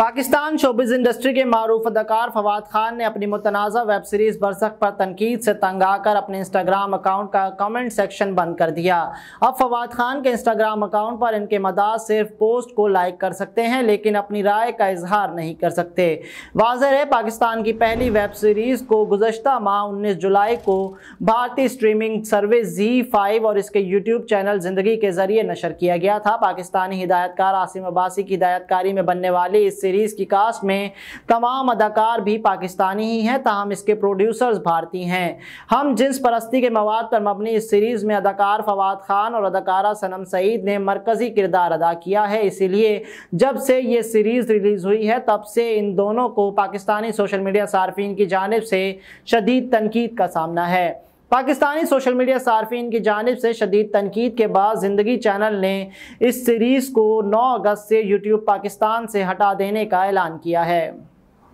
Pakistan showbiz industry के मरूफ अदाकार फवाद खान ने अपनी मुतनाज़ा वेब सीरीज़ बरसक पर तनकीद से तंग आकर अपने इंस्टाग्राम अकाउंट का कमेंट सेक्शन बंद कर दिया अब फवाद खान के इंस्टाग्राम अकाउंट पर इनके मदाज सिर्फ पोस्ट को लाइक कर सकते हैं लेकिन अपनी राय का इजहार नहीं कर सकते वाजह है पाकिस्तान की पहली वेब सीरीज़ को गुजशत माह उन्नीस जुलाई को भारतीय स्ट्रीमिंग सर्विस जी फाइव और इसके यूट्यूब चैनल ज़िंदगी के ज़रिए नशर किया गया था पाकिस्तानी हिदायतकार आसिम अब्बासी की हिदायतकारी में बनने वाली इससे सीरीज़ की कास्ट में तमाम अदाकार भी पाकिस्तानी ही हैं तहम इसके प्रोड्यूसर्स भारतीय हैं हम जिस परस्ती के मवाद पर मबनी इस सीरीज़ में अदाकार फवाद खान और अदाकारा सनम सईद ने मरकज़ी किरदार अदा किया है इसीलिए जब से ये सीरीज़ रिलीज़ हुई है तब से इन दोनों को पाकिस्तानी सोशल मीडिया सार्फिन की जानब से शदीद तनकीद का सामना है पाकिस्तानी सोशल मीडिया सार्फिन की जानब से शदीद तनकीद के बाद ज़िंदगी चैनल ने इस सीरीज़ को 9 अगस्त से यूट्यूब पाकिस्तान से हटा देने का ऐलान किया है